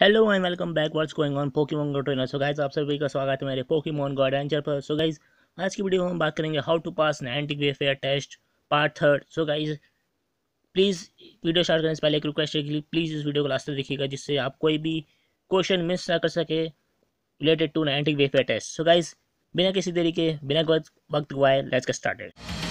Hello and welcome back words going on Pokemon go trainer so guys आप सभी का स्वागत है मेरे पोकेमॉन गो एडवेंचर पर सो गाइज आज की वीडियो में हम बात करेंगे how to pass Niantic Wayfarer test part third so guys please video start करने से पहले एक रिक्वेस्ट है कि प्लीज़ इस वीडियो को लास्ट तक देखिएगा जिससे आप कोई भी क्वेश्चन मिस ना कर सके related to Niantic Wayfarer test so guys बिना किसी तरीके बिना वक्त गुआए लेट्स गेट स्टार्टेड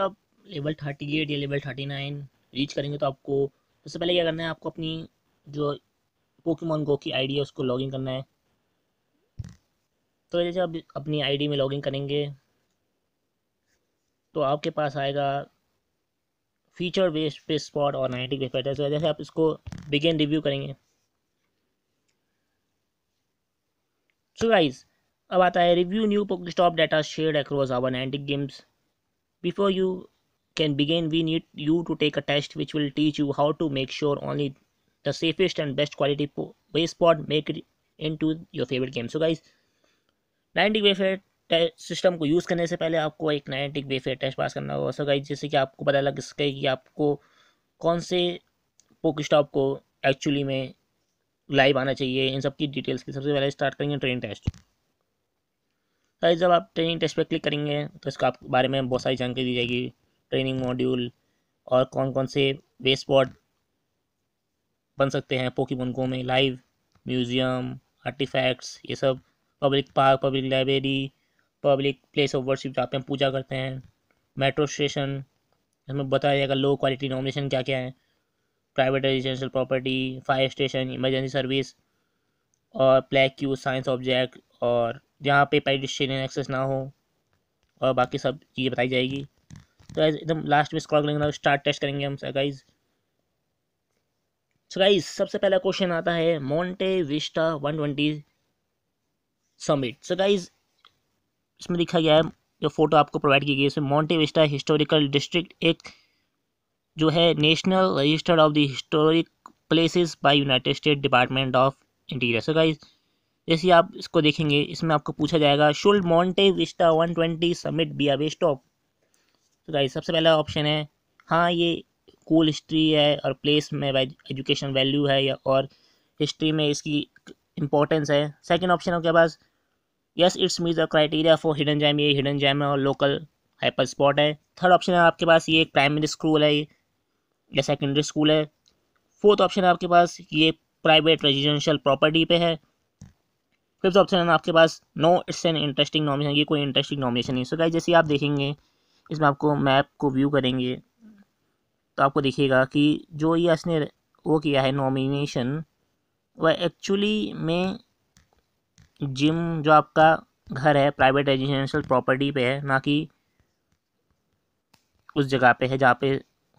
आप लेवल थर्टी एट या लेवल थर्टी नाइन रीच करेंगे तो आपको सबसे तो पहले क्या करना है आपको अपनी जो पोकेमोन गो की आईडी है उसको लॉगिन करना है तो जैसे आप अपनी आईडी में लॉगिन करेंगे तो आपके पास आएगा फीचर बेस्ड पे स्पॉट और नाइटिक बेस पैटर्स जैसे आप इसको बिगेन रिव्यू करेंगे सो so गाइस अब आता है review new PokeStop data share across our Niantic games before you can begin we need you to take a test which will teach you how to make sure only the safest and best quality base pod make it into your favorite game so guys Niantic Wayfarer system को use करने से पहले आपको एक नाइनटिक वेफेयर test pass करना होगा so guys जैसे कि आपको पता लग सके कि आपको कौन से पोक स्टॉप को एक्चुअली में लाइव आना चाहिए इन सब की डिटेल्स की सबसे पहले स्टार्ट करेंगे ट्रेन टेस्ट गाइस जब आप ट्रेनिंग टेस्ट पे क्लिक करेंगे तो इसका आप बारे में बहुत सारी जानकारी दी जाएगी ट्रेनिंग मॉड्यूल और कौन कौन से वेस्ट स्पॉट बन सकते हैं पोकी गो में लाइव म्यूज़ियम आर्टिफैक्ट्स ये सब public park public library public place of worship जहाँ पे हम पूजा करते हैं मेट्रो स्टेशन इसमें बताया जाएगा लो क्वालिटी नॉमिनेशन क्या क्या है private residential property fire station emergency service और प्लैक क्यू साइंस ऑब्जेक्ट और जहाँ पे पेडिस्ट्रेनियन एक्सेस ना हो और बाकी सब चीज़ें बताई जाएगी तो एकदम लास्ट में स्क्रॉल करेंगे स्टार्ट टेस्ट करेंगे हम गाइज सो गाइज सबसे पहला क्वेश्चन आता है Monte Vista one twenty summit so guys इसमें लिखा गया है जो फ़ोटो आपको प्रोवाइड की गई है इसमें मोंटे विस्टा हिस्टोरिकल डिस्ट्रिक्ट एक जो है national registered of the historic places by united state department of interior so guys जैसे आप इसको देखेंगे इसमें आपको पूछा जाएगा should Monte Vista one twenty summit be a way stop तो गाइस सबसे पहला ऑप्शन है हाँ ये कूल हिस्ट्री है और प्लेस में एजुकेशन वैल्यू है या और हिस्ट्री में इसकी इंपॉर्टेंस है सेकेंड ऑप्शन आपके पास yes it's meets the criteria for hidden gem ये हिडन जैम है और लोकल हाइपर स्पॉट है थर्ड ऑप्शन है आपके पास ये प्राइमरी स्कूल है या सेकेंडरी स्कूल है फोर्थ ऑप्शन है आपके पास ये प्राइवेट रेजिडेंशियल प्रॉपर्टी पे है फिफ्थ ऑप्शन तो है आपके पास no it's an interesting nomination ये कोई इंटरेस्टिंग नॉमिनेशन नहीं सो गाइस जैसे आप देखेंगे इसमें आपको मैप को व्यू करेंगे तो आपको दिखेगा कि जो ये इसने वो किया है नॉमिनेशन वह एक्चुअली में जिम जो आपका घर है प्राइवेट रेजिडेंशियल प्रॉपर्टी पे है ना कि उस जगह पे है जहाँ पे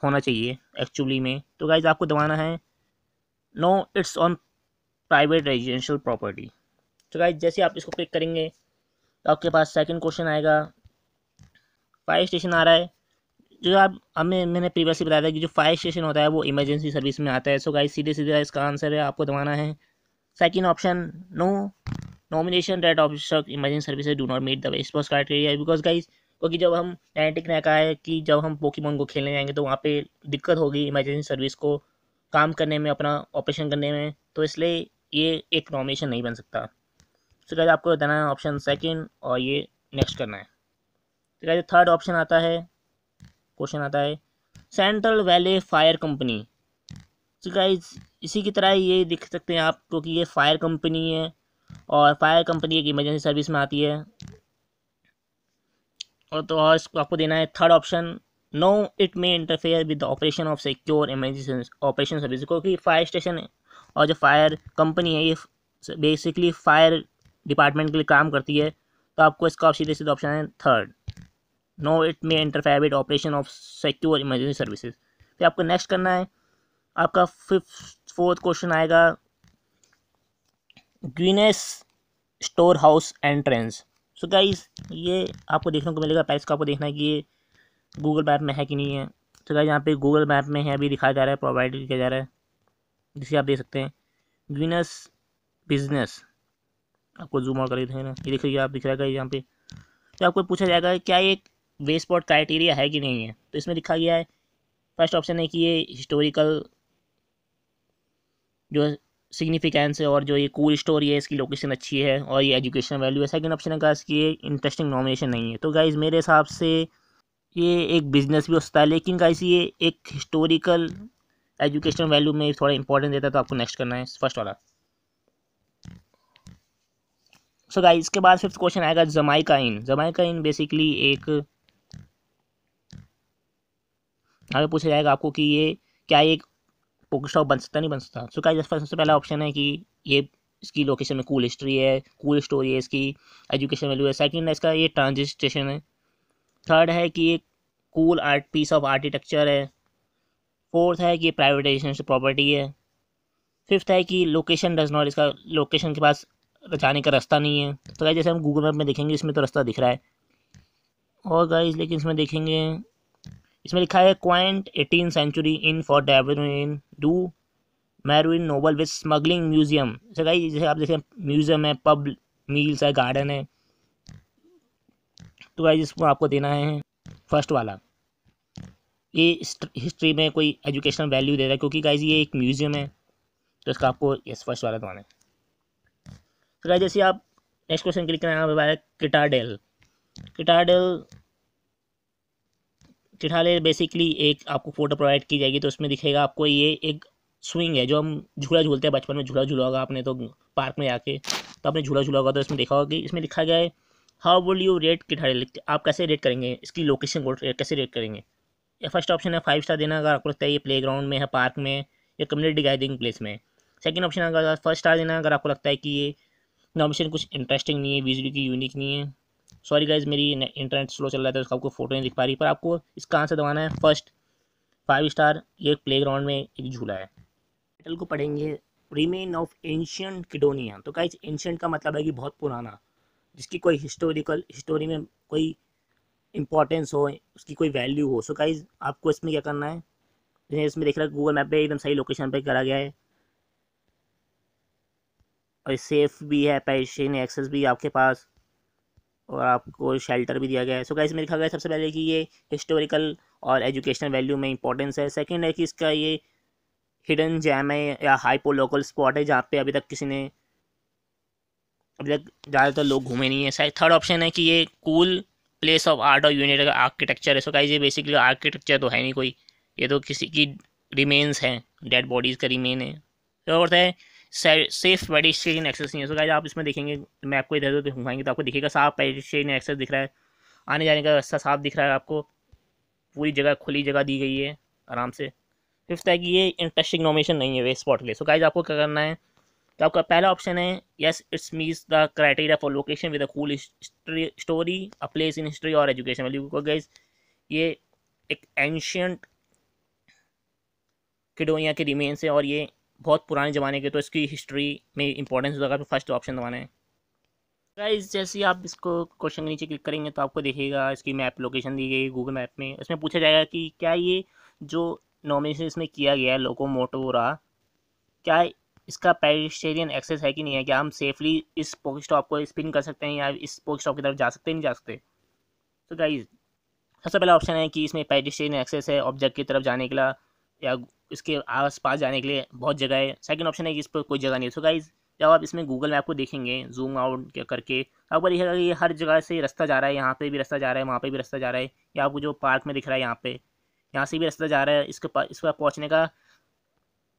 होना चाहिए एक्चुअली में तो गाइज आपको दबाना है no it's on private residential property तो गाइज जैसे आप इसको क्लिक करेंगे तो आपके पास सेकंड क्वेश्चन आएगा फायर स्टेशन आ रहा है जो आप हमें मैंने प्रीवियसली बताया था कि जो फायर स्टेशन होता है वो इमरजेंसी सर्विस में आता है सो गाइज सीधे सीधे इसका आंसर है आपको दबाना है second option no nomination that officer emergency service do not meet the west criteria because guys क्योंकि जब हम नाइनटिक ने कहा है कि जब हम पोकीमोन को खेलने जाएंगे तो वहाँ पे दिक्कत होगी इमरजेंसी सर्विस को काम करने में अपना ऑपरेशन करने में तो इसलिए ये एक नॉमिनेशन नहीं बन सकता तो गाइज आपको देना है ऑप्शन सेकंड और ये नेक्स्ट करना है तो गाइज थर्ड ऑप्शन आता है क्वेश्चन आता है सेंट्रल वैली फायर कंपनी तो गाइज इसी की तरह ये देख सकते हैं आप क्योंकि ये फायर कंपनी है और फायर कंपनी एक इमरजेंसी सर्विस में आती है और तो और इसको आपको देना है third option no it may interfere with the operation of secure emergency operation service क्योंकि फायर स्टेशन और जो फायर कंपनी है ये बेसिकली फायर डिपार्टमेंट के लिए काम करती है तो आपको इसका सीधे सीधे ऑप्शन है third no it may interfere with operation of secure emergency services फिर आपको नेक्स्ट करना है आपका फिफ्थ फोर्थ क्वेश्चन आएगा Greenes store house entrance so guys ये आपको देखने को मिलेगा पैस का आपको देखना है कि ये गूगल मैप में है कि नहीं है तो गाइज यहाँ पे गूगल मैप में है अभी दिखाया जा रहा है प्रोवाइड किया जा रहा है जिसे आप देख सकते हैं ग्रीनस बिजनेस आपको जूम आउट करके देखेंगे ना ये देखिए आप दिख रहा है यहाँ पे तो आपको पूछा जाएगा क्या ये वेस्ट स्पॉट क्राइटेरिया है कि नहीं है तो इसमें लिखा गया है फर्स्ट ऑप्शन है कि ये हिस्टोरिकल जो सिग्निफिकेंस है और जो ये कूल स्टोरी है इसकी लोकेशन अच्छी है और ये एजुकेशन वैल्यू है सेकंड ऑप्शन है गाइस कि ये इंटरेस्टिंग नॉमिनेशन नहीं है तो गाइस मेरे हिसाब से ये एक बिजनेस भी हो सकता है लेकिन गाइस ये एक हिस्टोरिकल एजुकेशन वैल्यू में थोड़ा इंपॉर्टेंट देता है तो आपको नेक्स्ट करना है फर्स्ट वाला सो गाइस इसके बाद फिफ्थ क्वेश्चन आएगा Jamaica in Jamaica in basically एक आगे पूछा जाएगा आपको कि ये क्या एक एक शॉप बन सकता नहीं बन सकता सो गाइस इसका सबसे पहला ऑप्शन है कि ये इसकी लोकेशन में कूल हिस्ट्री है कूल स्टोरी है इसकी एजुकेशन वैल्यू है सेकेंड है इसका ये ट्रांजिट स्टेशन है थर्ड है कि ये cool art piece of architecture है फोर्थ है कि ये प्राइवेटाइजेशन से प्रॉपर्टी है फिफ्थ है कि लोकेशन डज नॉट इसका लोकेशन के पास तो जाने का रास्ता नहीं है तो गाइज जैसे हम गूगल मैप में देखेंगे इसमें तो रास्ता दिख रहा है और गाइज लेकिन इसमें देखेंगे इसमें लिखा है quaint eighteen century inn for in do Marvin noble with smuggling museum जैसे गाइज जैसे आप देखें म्यूजियम है पब मील्स है गार्डन है तो गाइज इसको आपको देना है फर्स्ट वाला ये हिस्ट्री में कोई एजुकेशनल वैल्यू दे रहा है क्योंकि गाइज ये एक म्यूज़ियम है तो इसका आपको ये फर्स्ट वाला दवाना है तो जैसे आप नेक्स्ट क्वेश्चन क्लिक करें यहाँ पे किटाडेल किटाडेल किटाडेल बेसिकली एक आपको फोटो प्रोवाइड की जाएगी तो उसमें दिखेगा आपको ये एक स्विंग है जो हम झूला झूलते हैं बचपन में झूला झूला होगा आपने तो पार्क में जाके तो आपने झूला झूला होगा तो इसमें देखा होगा कि इसमें लिखा गया है how would you rate Citadel आप कैसे रेट करेंगे इसकी लोकेशन को कैसे रेट करेंगे या फर्स्ट ऑप्शन है फाइव स्टार देना अगर आपको लगता है ये प्ले ग्राउंड में है पार्क में या कम्युनिटी गाइडिंग प्लेस में सेकेंड ऑप्शन अगर फर्स्ट स्टार देना अगर आपको लगता है कि ये नॉमिशन कुछ इंटरेस्टिंग नहीं है वीडियो की यूनिक नहीं है सॉरी गाइज मेरी इंटरनेट स्लो चल रहा था उसका आपको फोटो नहीं दिख पा रही पर आपको इसका आंसर दबाना है फर्स्ट फाइव स्टार ये प्ले ग्राउंड में एक झूला है टाइटल को पढ़ेंगे रिमेन ऑफ एंशियंट किडोनिया तो गाइज एंशियंट का मतलब है कि बहुत पुराना जिसकी कोई हिस्टोरिकल हिस्टोरी में कोई इंपॉर्टेंस हो उसकी कोई वैल्यू हो सो so गाइज आपको इसमें क्या करना है इसमें देख रहा है गूगल मैप पे एकदम सही लोकेशन पे करा गया है और सेफ़ भी है पैशन एक्सेस भी आपके पास और आपको शेल्टर भी दिया गया है सो गाइस में लिखा गया सबसे पहले कि ये हिस्टोरिकल और एजुकेशनल वैल्यू में इंपॉर्टेंस है सेकंड है कि इसका ये हिडन जैम है या हाइपो लोकल स्पॉट है जहाँ पे अभी तक किसी ने अभी तक ज़्यादातर लोग घूमे नहीं है शायद थर्ड ऑप्शन है कि ये कूल प्लेस ऑफ आर्ट और यूनिट का आर्किटेक्चर है सो गाइस ये बेसिकली आर्किटेक्चर तो है नहीं कोई ये तो किसी की रिमेन्स हैं डेड बॉडीज़ का रिमेन है तो है सेफ पेडिस्ट्रियन एक्सेस नहीं है सो गाइज आप इसमें देखेंगे मैं आपको इधर उधर घुमाएंगे तो आपको दिखेगा साफ पेडिस्ट्रियन एक्सेस दिख रहा है आने जाने का रास्ता साफ दिख रहा है आपको पूरी जगह खुली जगह दी गई है आराम से फिफ्थ है कि ये इंटरेस्टिंग नॉमिनेशन नहीं है वे स्पॉट के लिए सो गाइज आपको क्या करना है तो आपका पहला ऑप्शन है yes it's meets the criteria for location with a cool story a place in history और एजुकेशन वैल्यू को गाइज ये एक एंशियंट किडोनिया के रिमेन्स है और ये बहुत पुराने ज़माने के तो इसकी हिस्ट्री में इंपॉर्टेंस होगा तो फर्स्ट ऑप्शन दबाना है गाइस जैसे आप इसको क्वेश्चन के नीचे क्लिक करेंगे तो आपको देखिएगा इसकी मैप लोकेशन दी गई गूगल मैप में इसमें पूछा जाएगा कि क्या ये जो नॉमिनेशन इसमें किया गया है लोको मोटोरा क्या इसका पेडिस्टेरियन एक्सेस है कि नहीं है क्या हम सेफली इस पोक स्टॉप को स्पिन कर सकते हैं या इस पोक स्टॉप की तरफ जा सकते नहीं जा सकते तो गाइज सबसे पहला ऑप्शन है कि इसमें पेडिस्टेरियन एक्सेस है ऑब्जेक्ट की तरफ जाने के लिए या इसके आस पास जाने के लिए बहुत जगह है सेकंड ऑप्शन है कि इस पर कोई जगह नहीं है सो गाइज जब आप इसमें गूगल मैप को देखेंगे जूम आउट करके आपको देखेगा कि हर जगह से रास्ता जा रहा है यहाँ पे भी रास्ता जा रहा है वहाँ पे भी रास्ता जा रहा है या आपको जो पार्क में दिख रहा है यहाँ पे यहाँ से भी रास्ता जा रहा है इसके पास इस पर पहुँचने का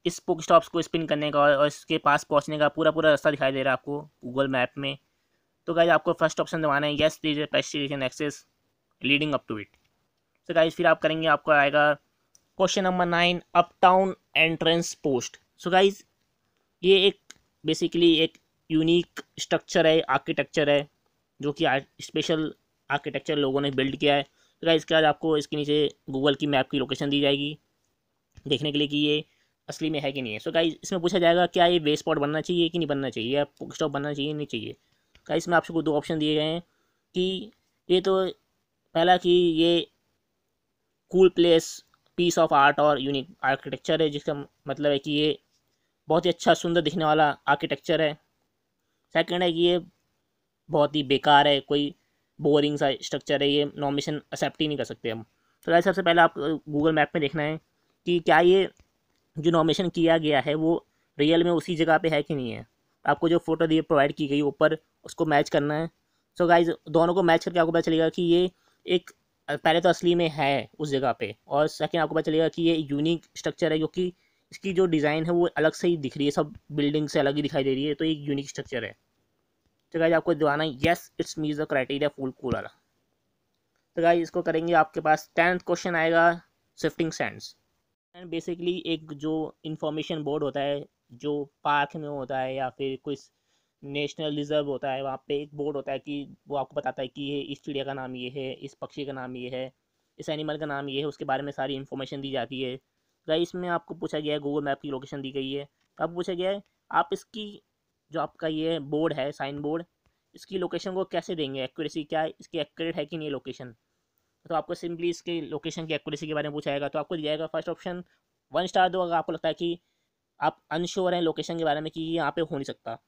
इस पुक स्टॉप्स को स्पिन करने का और इसके पास पहुँचने का पूरा पूरा रास्ता दिखाई दे रहा है आपको गूगल मैप में तो गाइज आपको फर्स्ट ऑप्शन दबाना है yes these pedestrian access leading up to it तो गाइज फिर आप करेंगे आपको आएगा question number nine uptown entrance post so guys ये एक बेसिकली एक यूनिक स्ट्रक्चर है आर्किटेक्चर है जो कि स्पेशल आर्किटेक्चर लोगों ने बिल्ड किया है तो गाइज के बाद आपको इसके नीचे गूगल की मैप की लोकेशन दी जाएगी देखने के लिए कि ये असली में है कि नहीं है सो so गाइज इसमें पूछा जाएगा क्या ये वे स्पॉट बनना चाहिए कि नहीं बनना चाहिए या स्टॉप बनना चाहिए नहीं चाहिए गाइज इसमें आपको दो ऑप्शन दिए गए हैं कि ये तो पहला कि ये cool place piece of art और यूनिक आर्किटेक्चर है जिसका मतलब है कि ये बहुत ही अच्छा सुंदर दिखने वाला आर्किटेक्चर है सेकंड है कि ये बहुत ही बेकार है कोई बोरिंग सा स्ट्रक्चर है ये नॉमिनेशन एक्सेप्ट ही नहीं कर सकते हम तो गाइस सबसे पहले आप गूगल मैप में देखना है कि क्या ये जो नॉमिनेशन किया गया है वो रियल में उसी जगह पे है कि नहीं है आपको जो फ़ोटो दिए प्रोवाइड की गई ऊपर उसको मैच करना है सो so गाइज दोनों को मैच करके आपको पता चलेगा कि ये एक पहले तो असली में है उस जगह पे और सेकेंड आपको पता चलेगा कि ये यूनिक स्ट्रक्चर है क्योंकि इसकी जो डिज़ाइन है वो अलग से ही दिख रही है सब बिल्डिंग से अलग ही दिखाई दे रही है तो एक यूनिक स्ट्रक्चर है तो गाइज आपको दिवाना yes it's meets the criteria full cool वाला तो गाइज इसको करेंगे आपके पास टेंथ क्वेश्चन आएगा शिफ्टिंग सेंड्स एंड बेसिकली एक जो इंफॉर्मेशन बोर्ड होता है जो पार्क में होता है या फिर कुछ नेशनल रिजर्व होता है वहाँ पे एक बोर्ड होता है कि वो आपको बताता है कि ये इस चिड़िया का नाम ये है इस पक्षी का नाम ये है इस एनिमल का नाम ये है उसके बारे में सारी इन्फॉर्मेशन दी जाती है गाइस इसमें आपको पूछा गया है गूगल मैप की लोकेशन दी गई है तो आपको पूछा गया है आप इसकी जो आपका ये बोर्ड है साइन बोर्ड इसकी लोकेशन को कैसे देंगे एक्यूरेसी क्या इसकी एक्यूरेट है कि नहीं लोकेशन तो आपको सिंपली इसके लोकेशन की एक्यूरेसी के बारे में पूछा जाएगा तो आपको दिया जाएगा फर्स्ट ऑप्शन वन स्टार दो अगर आपको लगता है कि आप अनश्योर हैं लोकेशन के बारे में कि यहाँ पे हो नहीं सकता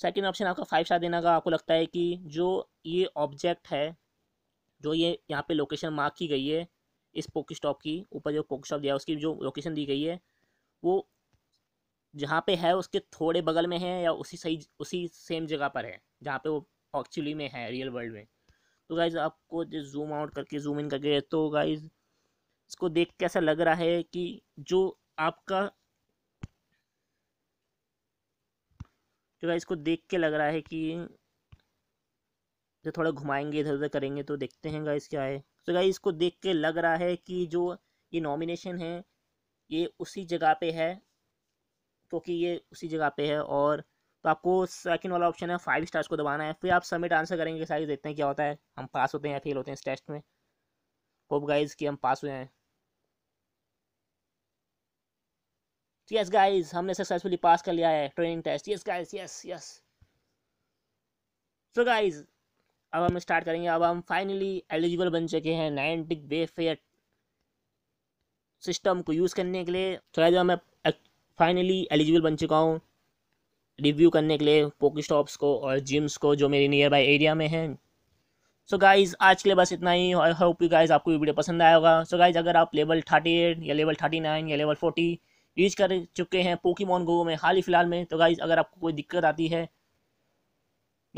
सेकेंड ऑप्शन आपका फाइव स्टार देने का आपको लगता है कि जो ये ऑब्जेक्ट है जो ये यहाँ पे लोकेशन मार्क की गई है इस पोकी स्टॉप की ऊपर जो पोकी स्टॉप दिया है उसकी जो लोकेशन दी गई है वो जहाँ पे है उसके थोड़े बगल में है या उसी सही उसी सेम जगह पर है जहाँ पे वो एक्चुअली में है रियल वर्ल्ड में तो गाइज़ आपको जो जूम आउट करके जूम इन करके तो गाइज़ इसको देख के ऐसा लग रहा है कि जो आपका तो इसको देख के लग रहा है कि जो थोड़ा घुमाएंगे इधर उधर करेंगे तो देखते हैं गाइस क्या है तो गाइस इसको देख के लग रहा है कि जो ये नॉमिनेशन है ये उसी जगह पे है क्योंकि ये उसी जगह पे है और तो आपको सेकंड वाला ऑप्शन है फाइव स्टार्स को दबाना है फिर आप सबमिट आंसर करेंगे साइज देखते हैं क्या होता है हम पास होते हैं या फेल होते हैं इस टेस्ट में होप गाइज कि हम पास हुए हैं यस गाइस हमने सक्सेसफुली पास कर लिया है training test yes guys yes yes so guys अब हम स्टार्ट करेंगे अब हम फाइनली एलिजिबल बन चुके हैं नाइनटिक वेफेयर सिस्टम को यूज़ करने के लिए तो गाइस मैं फाइनली एलिजिबल बन चुका हूँ रिव्यू करने के लिए पोकी स्टॉप्स को और जिम्स को जो मेरे नियर बाई एरिया में हैं सो so गाइज़ आज के लिए बस इतना ही आई होप यू गाइज़ आपको वीडियो पसंद आएगा होगा सो so गाइज़ अगर आप लेवल थर्टी एट या लेवल थर्टी नाइन या लेवल फोर्टी यूज कर चुके हैं पोकीमोन गो में हाल ही फिलहाल में तो गाइज अगर आपको कोई दिक्कत आती है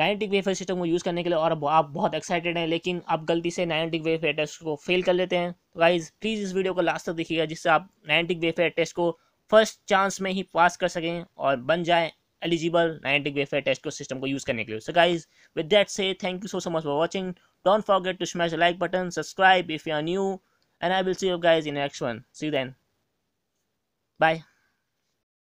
नाइनटिक वेफेयर सिस्टम को यूज़ करने के लिए और आप बहुत एक्साइटेड हैं लेकिन आप गलती से नाइनटिक वेफेयर टेस्ट को फेल कर लेते हैं तो गाइज प्लीज़ इस वीडियो को लास्ट तक देखिएगा जिससे आप नाइनटिक वेफेयर टेस्ट को फर्स्ट चांस में ही पास कर सकें और बन जाए एलिजिबल नाइनटिक वेफेयर टेस्ट को सिस्टम को यूज़ करने के लिए सो गाइज विद डेट से thank you so so much for watching don't forget to smash like button subscribe if you are new and I will see you guys in next one see then Bye.